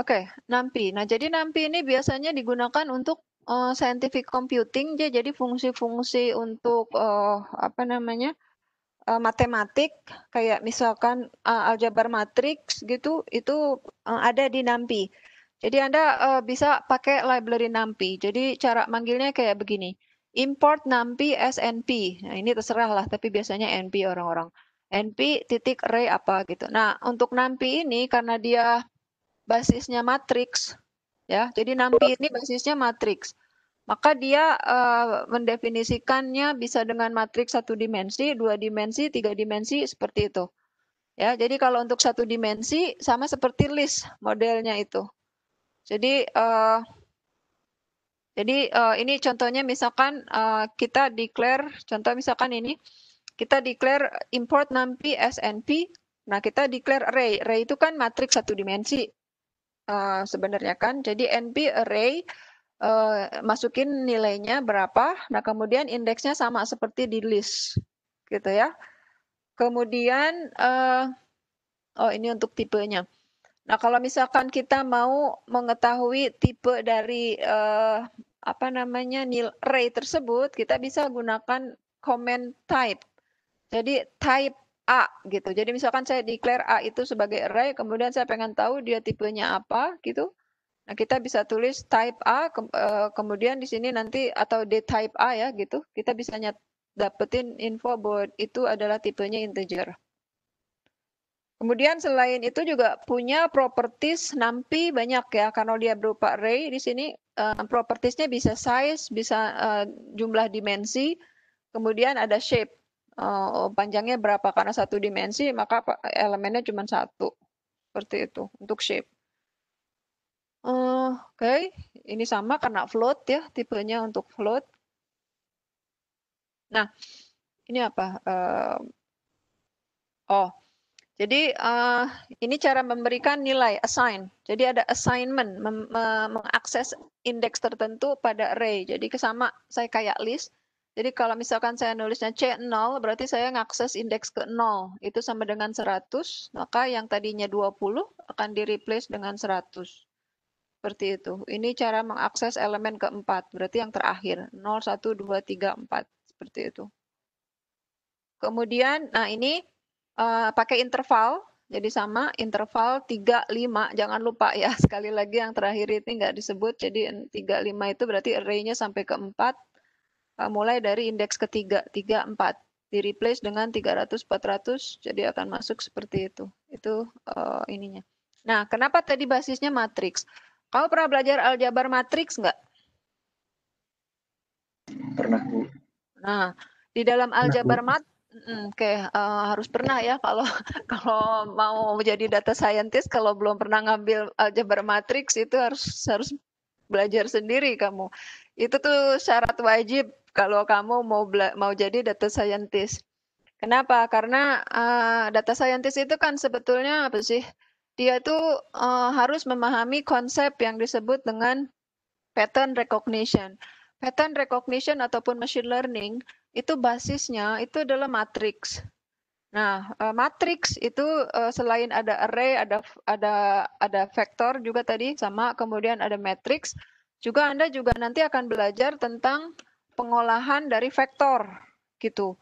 Oke, NAMPI. Nah, jadi NAMPI ini biasanya digunakan untuk uh, scientific computing ya. Jadi fungsi-fungsi untuk uh, apa namanya? Uh, matematik kayak misalkan uh, aljabar matriks gitu itu uh, ada di NAMPI. Jadi Anda uh, bisa pakai library NAMPI. Jadi cara manggilnya kayak begini. Import NumPy as NP. Nah, ini terserah lah, tapi biasanya NP orang-orang. NP titik array apa gitu. Nah, untuk NAMPI ini karena dia basisnya matriks ya. Jadi nampi ini basisnya matriks. Maka dia uh, mendefinisikannya bisa dengan matriks satu dimensi, dua dimensi, tiga dimensi seperti itu. Ya, jadi kalau untuk satu dimensi sama seperti list modelnya itu. Jadi uh, jadi uh, ini contohnya misalkan uh, kita declare contoh misalkan ini kita declare import numpy snp. Nah, kita declare array. Array itu kan matriks satu dimensi. Eh, sebenarnya kan. Jadi NP array uh, masukin nilainya berapa, nah kemudian indeksnya sama seperti di list gitu ya. Kemudian uh, oh ini untuk tipenya. Nah, kalau misalkan kita mau mengetahui tipe dari uh, apa namanya nil array tersebut, kita bisa gunakan comment type. Jadi type A gitu. Jadi misalkan saya declare A itu sebagai array, kemudian saya pengen tahu dia tipenya apa gitu. Nah, kita bisa tulis type A ke, eh, kemudian di sini nanti atau D type A ya gitu. Kita bisa nyat, dapetin info bahwa itu adalah tipenya integer. Kemudian selain itu juga punya properties nampi banyak ya karena dia berupa array di sini uh, propertiesnya bisa size, bisa uh, jumlah dimensi, kemudian ada shape uh, panjangnya berapa karena satu dimensi maka elemennya cuma satu seperti itu untuk shape. Uh, Oke, okay. ini sama karena float ya tipenya untuk float. Nah, ini apa? Uh, oh, jadi uh, ini cara memberikan nilai assign. Jadi ada assignment mengakses indeks tertentu pada array. Jadi sama saya kayak list jadi kalau misalkan saya nulisnya C0, berarti saya mengakses indeks ke 0. Itu sama dengan 100, maka yang tadinya 20 akan di-replace dengan 100. Seperti itu. Ini cara mengakses elemen keempat, berarti yang terakhir. 0, 1, 2, 3, 4. Seperti itu. Kemudian, nah ini uh, pakai interval. Jadi sama, interval 3, 5. Jangan lupa ya, sekali lagi yang terakhir ini nggak disebut. Jadi 3, 5 itu berarti array-nya sampai ke 4. Eh, mulai dari indeks ketiga, 3, 4. Di replace dengan 300, 400, jadi akan masuk seperti itu. Itu uh, ininya. Nah, kenapa tadi basisnya matriks? Kau pernah belajar aljabar matriks nggak? Pernah, Bu. Nah, di dalam aljabar matriks, mat, oke okay, uh, eh, harus pernah ya kalau kalau mau menjadi data scientist kalau belum pernah ngambil aljabar matriks itu harus harus belajar sendiri kamu. Itu tuh syarat wajib kalau kamu mau mau jadi data scientist. Kenapa? Karena uh, data scientist itu kan sebetulnya apa sih? Dia itu uh, harus memahami konsep yang disebut dengan pattern recognition. Pattern recognition ataupun machine learning itu basisnya itu adalah matrix. Nah, uh, eh, matrix itu selain ada array, ada ada ada vektor juga tadi sama kemudian ada matrix. Juga Anda juga nanti akan belajar tentang pengolahan dari vektor gitu.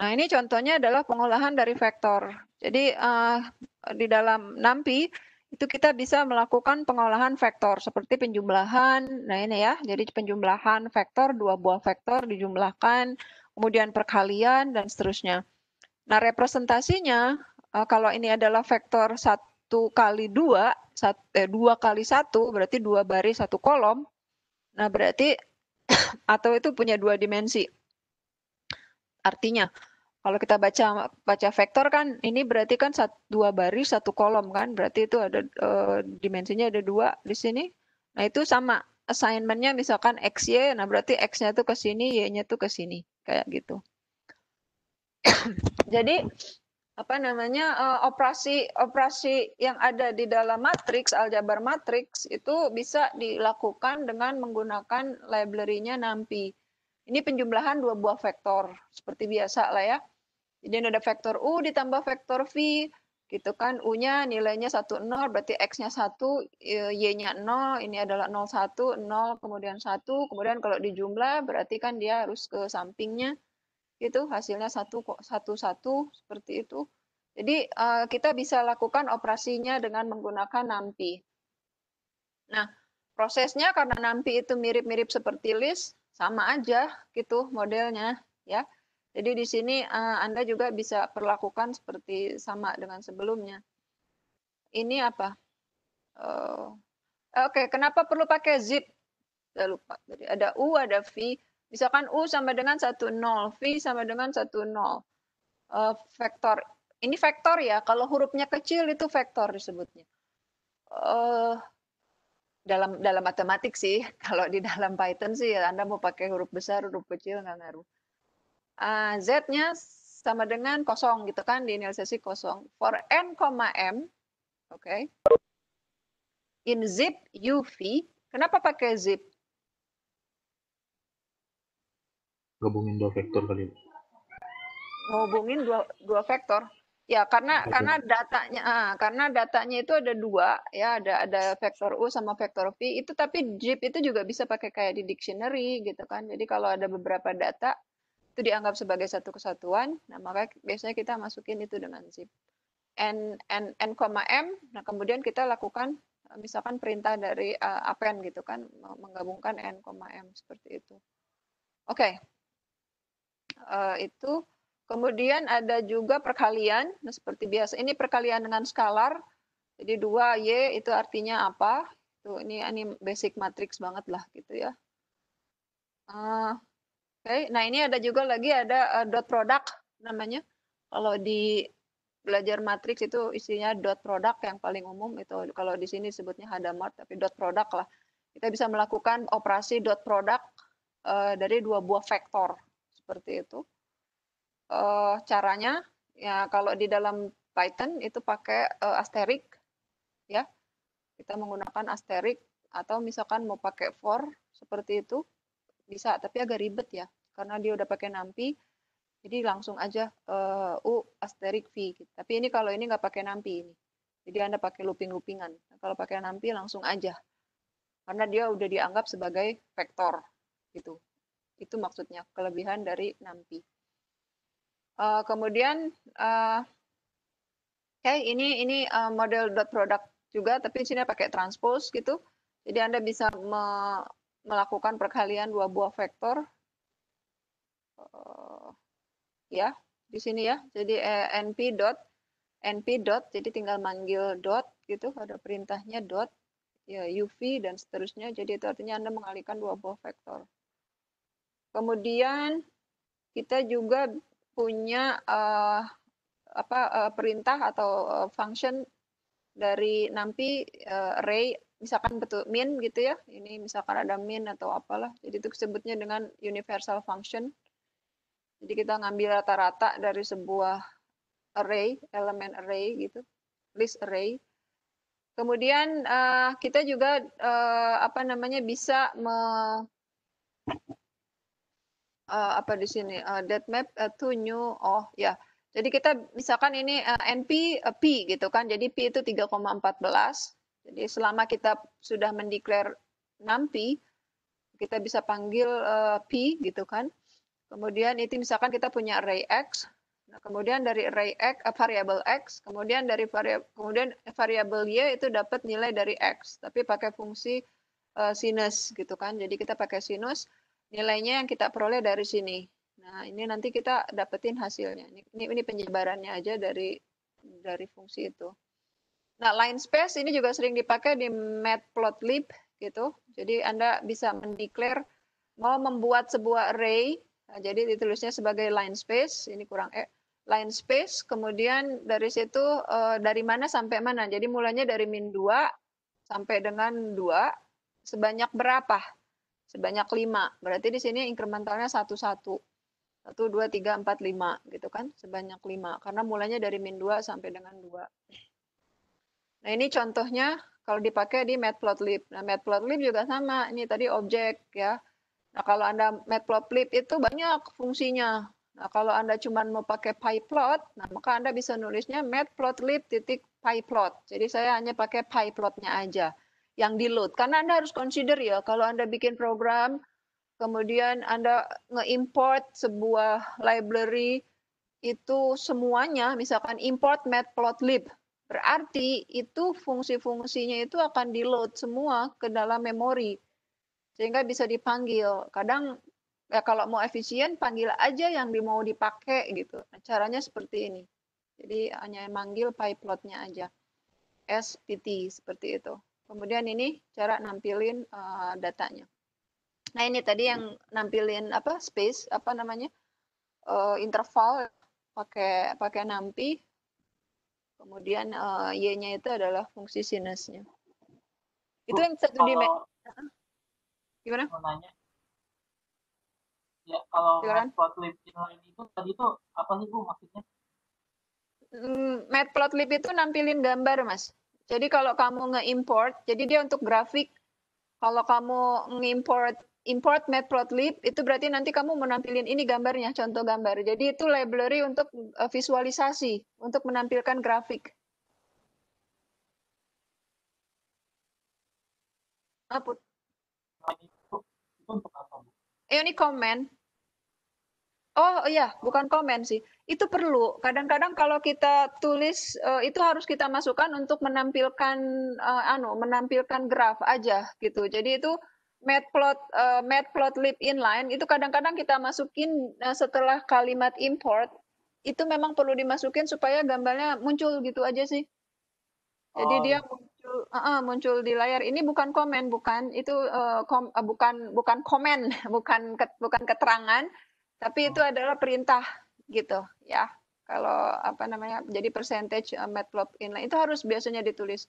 Nah, ini contohnya adalah pengolahan dari vektor. Jadi uh, di dalam nampi itu kita bisa melakukan pengolahan vektor seperti penjumlahan. Nah, ini ya. Jadi penjumlahan vektor dua buah vektor dijumlahkan, kemudian perkalian dan seterusnya. Nah, representasinya uh, kalau ini adalah vektor satu kali dua, eh, dua kali satu berarti dua baris satu kolom. Nah, berarti atau itu punya dua dimensi. Artinya, kalau kita baca baca vektor kan ini berarti kan satu, dua baris satu kolom kan berarti itu ada e, dimensinya ada dua di sini nah itu sama assignmentnya misalkan x y nah berarti x-nya tuh ke sini y-nya tuh ke sini kayak gitu jadi apa namanya uh, operasi operasi yang ada di dalam matriks aljabar matriks itu bisa dilakukan dengan menggunakan library-nya NumPy. Ini penjumlahan dua buah vektor seperti biasa lah ya. Jadi ada vektor U ditambah vektor V gitu kan U-nya nilainya 1 0 berarti X-nya 1, eh, Y-nya 0, ini adalah 0 1, 0 kemudian 1, kemudian kalau dijumlah berarti kan dia harus ke sampingnya itu hasilnya satu satu satu seperti itu. Jadi uh, kita bisa lakukan operasinya dengan menggunakan nampi Nah, prosesnya karena nampi itu mirip-mirip seperti list, sama aja gitu modelnya ya. Jadi di sini uh, Anda juga bisa perlakukan seperti sama dengan sebelumnya. Ini apa? Uh, Oke, okay, kenapa perlu pakai zip? Saya lupa. Jadi ada U, ada V. Misalkan U sama dengan 1, 0. V sama dengan 1, 0. Uh, vektor. Ini vektor ya. Kalau hurufnya kecil itu vektor disebutnya. Uh, dalam dalam matematik sih. Kalau di dalam Python sih ya Anda mau pakai huruf besar, huruf kecil, nggak ngaruh. Uh, Z-nya sama dengan kosong gitu kan. Di sesi kosong. For N, M. Oke. Okay. In zip UV. Kenapa pakai zip? gabungin dua vektor kali ya gabungin dua dua vektor ya karena karena datanya ah, karena datanya itu ada dua ya ada ada vektor u sama vektor v itu tapi jeep itu juga bisa pakai kayak di dictionary gitu kan jadi kalau ada beberapa data itu dianggap sebagai satu kesatuan nah maka biasanya kita masukin itu dengan zip n n n koma m nah kemudian kita lakukan misalkan perintah dari uh, ah, append gitu kan menggabungkan n koma m seperti itu oke okay. Eh, itu. Kemudian ada juga perkalian, nah, seperti biasa. Ini perkalian dengan skalar. Jadi 2Y itu artinya apa? Tuh, ini, ini basic matrix banget lah gitu ya. Uh, Oke, okay. nah ini ada juga lagi ada uh, dot product namanya. Kalau di belajar matrix itu isinya dot product yang paling umum itu kalau di sini sebutnya hadamard tapi dot product lah. Kita bisa melakukan operasi dot product uh, dari dua buah vektor seperti itu. Uh, caranya ya kalau di dalam Python itu pakai uh, eh, asterik ya. Kita menggunakan asterisk atau misalkan mau pakai for seperti itu bisa tapi agak ribet ya karena dia udah pakai nampi jadi langsung aja uh, u asterisk v gitu. tapi ini kalau ini nggak pakai nampi ini jadi anda pakai looping loopingan nah, kalau pakai nampi langsung aja karena dia udah dianggap sebagai vektor gitu itu maksudnya kelebihan dari nampi Uh, kemudian uh, eh, okay, ini ini uh, model dot product juga, tapi di sini pakai transpose gitu. Jadi Anda bisa me melakukan perkalian dua buah vektor. Uh, ya, di sini ya. Jadi eh, np dot np dot, jadi tinggal manggil dot gitu, ada perintahnya dot, ya uv dan seterusnya. Jadi itu artinya Anda mengalihkan dua buah vektor. Kemudian kita juga punya uh, apa uh, perintah atau uh, function dari nampi uh, array misalkan betul min gitu ya. Ini misalkan ada min atau apalah. Jadi itu disebutnya dengan universal function. Jadi kita ngambil rata-rata dari sebuah array, elemen array gitu, list array. Kemudian uh, kita juga uh, apa namanya bisa me uh, apa di sini uh, dead map uh, to new oh ya. Yeah. Jadi kita misalkan ini uh, NP uh, P gitu kan. Jadi P itu 3,14. Jadi selama kita sudah mendeklar 6 P, kita bisa panggil uh, P gitu kan. Kemudian itu misalkan kita punya array X. Nah, kemudian dari array X, uh, variable X, kemudian dari variable kemudian variable Y itu dapat nilai dari X, tapi pakai fungsi uh, sinus gitu kan. Jadi kita pakai sinus nilainya yang kita peroleh dari sini. Nah, ini nanti kita dapetin hasilnya. Ini ini penyebarannya aja dari dari fungsi itu. Nah, line space ini juga sering dipakai di matplotlib gitu. Jadi Anda bisa mendeklar mau membuat sebuah array, nah, jadi ditulisnya sebagai line space, ini kurang e, eh, line space, kemudian dari situ eh, dari mana sampai mana. Jadi mulanya dari min 2 sampai dengan 2 sebanyak berapa sebanyak lima. Berarti di sini inkrementalnya satu satu. Satu, dua, tiga, empat, lima gitu kan, sebanyak lima. Karena mulainya dari min dua sampai dengan dua Nah ini contohnya kalau dipakai di matplotlib. Nah matplotlib juga sama, ini tadi objek ya. Nah kalau Anda matplotlib itu banyak fungsinya. Nah kalau Anda cuma mau pakai pie nah maka Anda bisa nulisnya matplotlib titik pie Jadi saya hanya pakai pie plotnya aja yang di load. Karena Anda harus consider ya, kalau Anda bikin program, kemudian Anda nge-import sebuah library, itu semuanya misalkan import matplotlib berarti itu fungsi-fungsinya itu akan di load semua ke dalam memori sehingga bisa dipanggil kadang ya kalau mau efisien panggil aja yang mau dipakai gitu nah, caranya seperti ini jadi hanya manggil pyplotnya aja SPT seperti itu Kemudian ini cara nampilin uh, datanya. Nah ini tadi yang nampilin apa space apa namanya uh, interval pakai pakai nampi. Kemudian uh, y-nya itu adalah fungsi sinusnya. Itu yang satu di Gimana? nanya. Ya kalau matplotlib inline itu tadi itu apa sih bu maksudnya? Mm, matplotlib itu nampilin gambar mas jadi kalau kamu nge-import, jadi dia untuk grafik. Kalau kamu nge-import import matplotlib itu berarti nanti kamu menampilkan ini gambarnya contoh gambar jadi itu library untuk eh, visualisasi untuk menampilkan grafik apa eh, ini komen Oh iya, bukan komen sih. Itu perlu. Kadang-kadang kalau kita tulis uh, itu harus kita masukkan untuk menampilkan uh, anu, menampilkan graf aja gitu. Jadi itu matplot uh, eh, matplotlib inline itu kadang-kadang kita masukin uh, setelah kalimat import itu memang perlu dimasukin supaya gambarnya muncul gitu aja sih. Jadi oh. dia muncul uh, uh, muncul di layar. Ini bukan komen, bukan itu uh, kom, uh, bukan bukan komen, bukan ke, bukan keterangan tapi itu hmm. adalah perintah gitu ya. Kalau apa namanya jadi percentage uh, eh, matplot inline itu harus biasanya ditulis.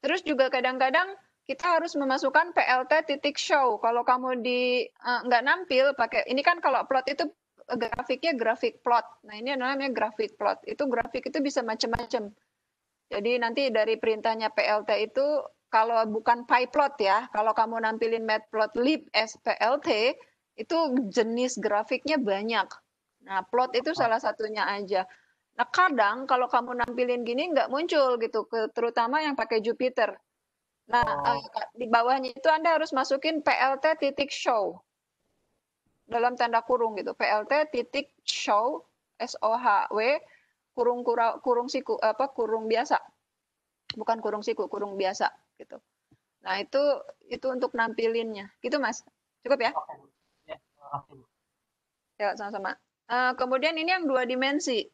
Terus juga kadang-kadang kita harus memasukkan PLT titik show. Kalau kamu di uh, nggak nampil pakai ini kan kalau plot itu eh, grafiknya grafik plot. Nah, ini namanya grafik plot. Itu grafik itu bisa macam-macam. Jadi nanti dari perintahnya PLT itu kalau bukan pie plot ya, kalau kamu nampilin matplotlib plt itu jenis grafiknya banyak. Nah, plot itu salah satunya aja. Nah, kadang kalau kamu nampilin gini nggak muncul gitu, terutama yang pakai Jupiter. Nah, oh. Eh, di bawahnya itu Anda harus masukin PLT titik show. Dalam tanda kurung gitu, PLT titik show, S-O-H-W, kurung, kurung, siku, apa, kurung biasa. Bukan kurung siku, kurung biasa gitu. Nah, itu itu untuk nampilinnya. Gitu, Mas. Cukup ya? Okay. Ya, sama-sama. Uh, kemudian ini yang dua dimensi.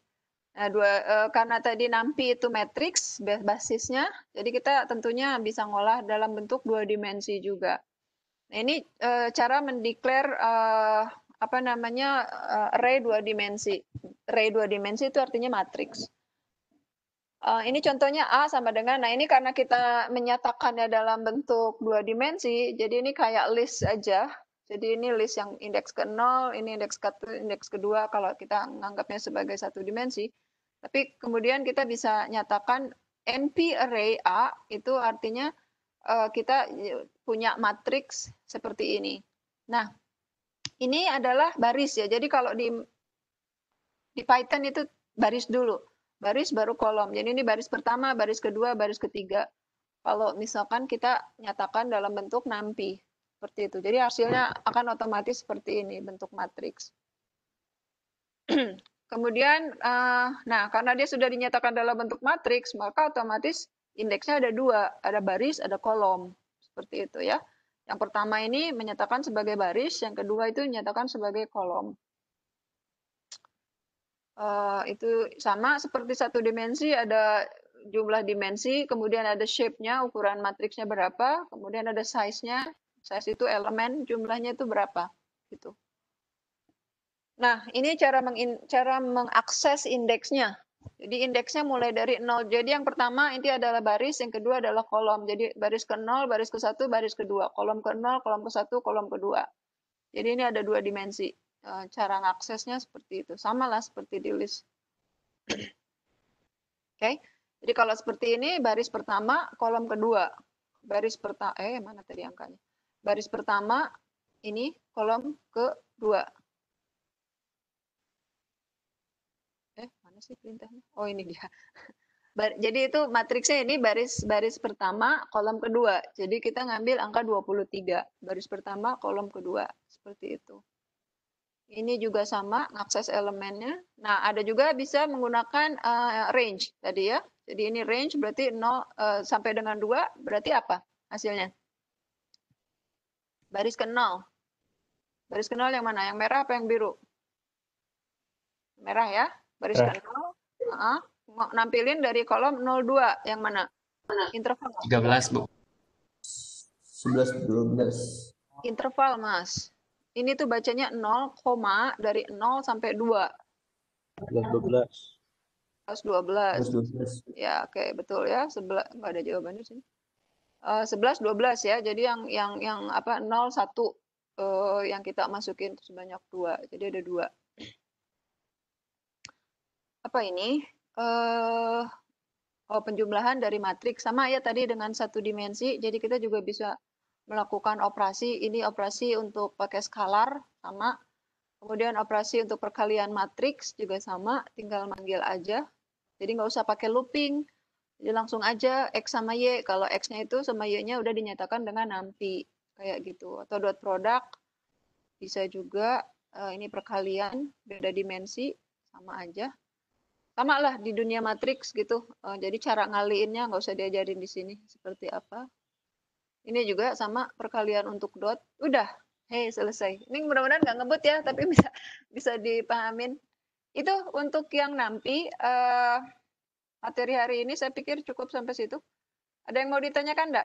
Nah, dua, uh, karena tadi NAMPI itu matriks basisnya, jadi kita tentunya bisa ngolah dalam bentuk dua dimensi juga. Nah, ini uh, cara mendeklar uh, apa namanya uh, array dua dimensi. Array dua dimensi itu artinya matriks. Uh, ini contohnya A sama dengan, nah ini karena kita menyatakannya dalam bentuk dua dimensi, jadi ini kayak list aja, jadi ini list yang indeks ke 0, ini indeks ke indeks kedua kalau kita menganggapnya sebagai satu dimensi. Tapi kemudian kita bisa nyatakan NP array A itu artinya eh, kita punya matriks seperti ini. Nah, ini adalah baris ya. Jadi kalau di di Python itu baris dulu. Baris baru kolom. Jadi ini baris pertama, baris kedua, baris ketiga. Kalau misalkan kita nyatakan dalam bentuk NumPy. Seperti itu. Jadi hasilnya akan otomatis seperti ini bentuk matriks. Kemudian, uh, nah karena dia sudah dinyatakan dalam bentuk matriks, maka otomatis indeksnya ada dua, ada baris, ada kolom, seperti itu ya. Yang pertama ini menyatakan sebagai baris, yang kedua itu menyatakan sebagai kolom. Uh, itu sama seperti satu dimensi, ada jumlah dimensi, kemudian ada shape-nya, ukuran matriksnya berapa, kemudian ada size-nya, size itu elemen jumlahnya itu berapa gitu. Nah, ini cara meng cara mengakses indeksnya. Jadi indeksnya mulai dari nol. Jadi yang pertama ini adalah baris, yang kedua adalah kolom. Jadi baris ke nol, baris ke satu, baris ke 2. Kolom ke nol, kolom ke satu, kolom ke 2. Jadi ini ada dua dimensi. Eh, cara mengaksesnya seperti itu. Sama lah seperti di list. Oke. Okay. Jadi kalau seperti ini, baris pertama, kolom kedua. Baris pertama, eh mana tadi angkanya? baris pertama ini kolom kedua. Eh, mana sih perintahnya? Oh, ini dia. jadi itu matriksnya ini baris baris pertama, kolom kedua. Jadi kita ngambil angka 23, baris pertama, kolom kedua, seperti itu. Ini juga sama akses elemennya. Nah, ada juga bisa menggunakan uh, range tadi ya. Jadi ini range berarti 0 uh, eh, sampai dengan 2 berarti apa hasilnya? Baris ke nol. Baris ke nol yang mana? Yang merah apa yang biru? Merah ya. Baris merah. ke nol. Uh, -huh. nampilin dari kolom 02 yang mana? Mana? Interval. 13, Bu. 11 12. Interval, Mas. Ini tuh bacanya 0, dari 0 sampai 2. 11 12. 12. 12. Ya, oke, okay, betul ya. Sebelah nggak ada jawabannya sini. 11 eh, 12 ya. Jadi yang yang yang apa 0 1 uh, yang kita masukin sebanyak dua. Jadi ada dua. Apa ini? Uh, oh, penjumlahan dari matriks sama ya tadi dengan satu dimensi. Jadi kita juga bisa melakukan operasi. Ini operasi untuk pakai skalar sama. Kemudian operasi untuk perkalian matriks juga sama, tinggal manggil aja. Jadi nggak usah pakai looping jadi ya, langsung aja X sama Y. Kalau X-nya itu sama Y-nya udah dinyatakan dengan nanti. Kayak gitu. Atau dot product. Bisa juga uh, ini perkalian. Beda dimensi. Sama aja. Sama lah di dunia matriks gitu. Uh, jadi cara ngaliinnya nggak usah diajarin di sini. Seperti apa. Ini juga sama perkalian untuk dot. Udah. Hei, selesai. Ini mudah-mudahan nggak ngebut ya, tapi bisa bisa dipahamin. Itu untuk yang nampi. Uh, materi hari ini saya pikir cukup sampai situ. Ada yang mau ditanyakan enggak?